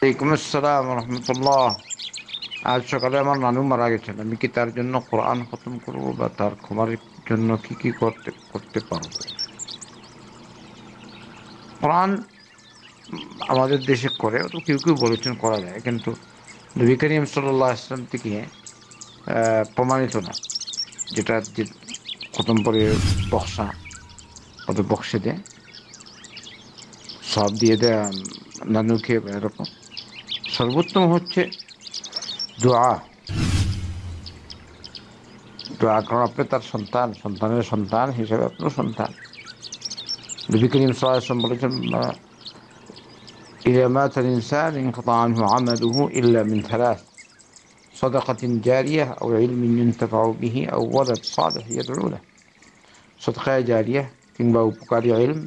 ওয়ালাইকুম আসসালাম রহমতুল্লাহ আজ সকালে আমার নানু মারা গেছেন আমি কি তার জন্য কোরআন খতম করব বা তার ক্ষমার জন্য কি কি করতে করতে পারব কোরআন আমাদের দেশে করে তো কেউ কেউ বলেছেন করা যায় কিন্তু নবী করিম সাল্লাহ ইসলাম থেকে প্রমাণিত না যেটা যে খতম করে বক্সা অত বক্সে দেয় সব দিয়ে দেয় নানুকে এরকম সর্বোত্তম হচ্ছে দোয়া দোয়া কারণ আপনি তার সন্তান সন্তানের সন্তান হিসেবে আপনার সন্তান নবী করিম সাল্লাম বলেছেন إذا مات الإنسان انقطع عنه عمله إلا من ثلاث صدقة جارية أو علم ينتفع به أو ولد صالح يدعو له صدقة جارية কিংবা উপকারী علم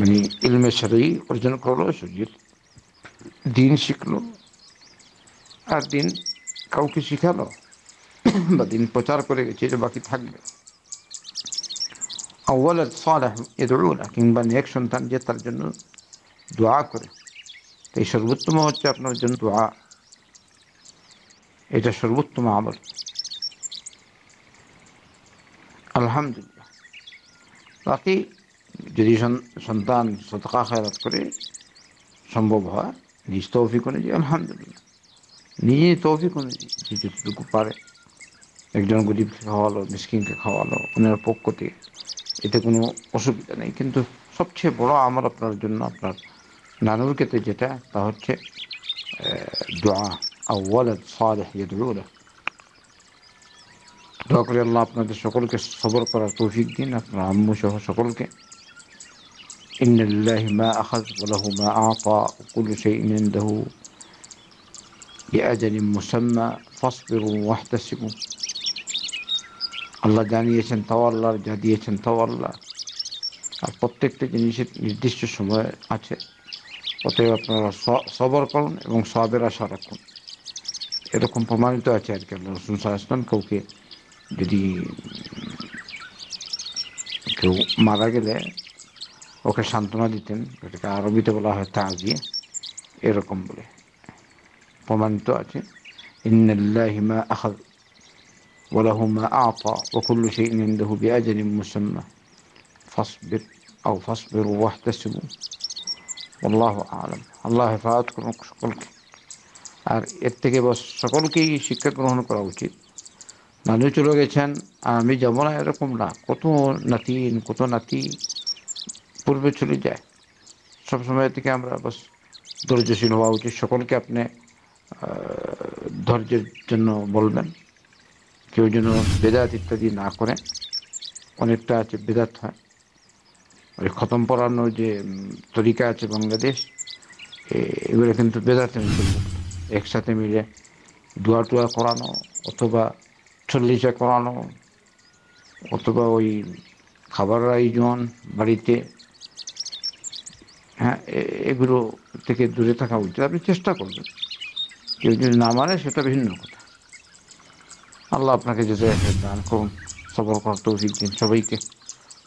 মানে ইলমে সারি অর্জন করলো সুজিত দিন শিখলো আর দিন কাউকে শিখালো বা দিন প্রচার করে গেছে এটা বাকি থাকবে আউ্বালাদ সালাহ এ দৌড়া কিংবা নেক সন্তান যে তার জন্য দোয়া করে তাই সর্বোত্তম হচ্ছে আপনার জন্য দোয়া এটা সর্বোত্তম আমল আলহামদুলিল্লাহ বাকি যদি সন্তান সতকা খেয়ারাত করে সম্ভব হয় নিজ তৌফিক অনুযায়ী আলহামদুলিল্লাহ নিজে তৌফিক অনুযায়ী যে যতটুকু পারে একজন গরিবকে খাওয়ালো মিসকিনকে খাওয়ালো ওনার পক্ষ থেকে এতে কোনো অসুবিধা নেই কিন্তু সবচেয়ে বড় আমার আপনার জন্য আপনার নানুর ক্ষেত্রে যেটা তা হচ্ছে দোয়া করে আল্লাহ আপনাদের সকলকে সবর করার তৌফিক দিন আপনার আম্মু সহ সকলকে إن لله ما أخذ وله ما أعطى وكل شيء عنده بأجل مسمى فاصبروا واحتسبوا আল্লাহ জানিয়েছেন তাও আল্লাহ যা দিয়েছেন তাও আল্লাহ আর প্রত্যেকটা জিনিসের নির্দিষ্ট সময় আছে অতএব আপনারা সবর করুন এবং সবের আশা রাখুন এরকম প্রমাণিত আছে আর কি আল্লাহ রসুল সাহায্যান কাউকে যদি কেউ মারা গেলে ওকে সান্ত্বনা দিতেন এটাকে আরবিতে বলা হয় তাজিয়া এরকম বলে প্রমাণিত আছে ইন্নাল্লাহিমা আখাদ وله ما أعطى وكل شيء عنده بأجل مسمى فاصبر أو فاصبروا واحتسبوا والله أعلم আল্লাহ হেফাজত করুন সকলকে আর এর থেকে বস সকলকেই শিক্ষা গ্রহণ করা উচিত মানুষ চলে গেছেন আমি যাব না এরকম না কত নাতিন কত নাতি পূর্বে চলে যায় সবসময় থেকে আমরা বাস ধৈর্যশীল হওয়া উচিত সকলকে আপনি ধৈর্যের জন্য বলবেন কেউ যেন বেদাত ইত্যাদি না করে অনেকটা আছে বেদাত হয় ওই খতম পড়ানোর যে তরিকা আছে বাংলাদেশ এগুলো কিন্তু বেদাত একসাথে মিলে দোয়া টোয়া করানো অথবা চল্লিশা করানো অথবা ওই খাবার আয়োজন বাড়িতে হ্যাঁ এগুলো থেকে দূরে থাকা উচিত আপনি চেষ্টা করবেন কেউ যদি না মানে সেটা ভিন্ন কথা আল্লাহ আপনাকে যেতে দান করুন সবর করার তৌফিক দিন সবাইকে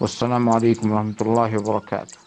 আসসালামু আলাইকুম রহমতুল্লাহ বরকাত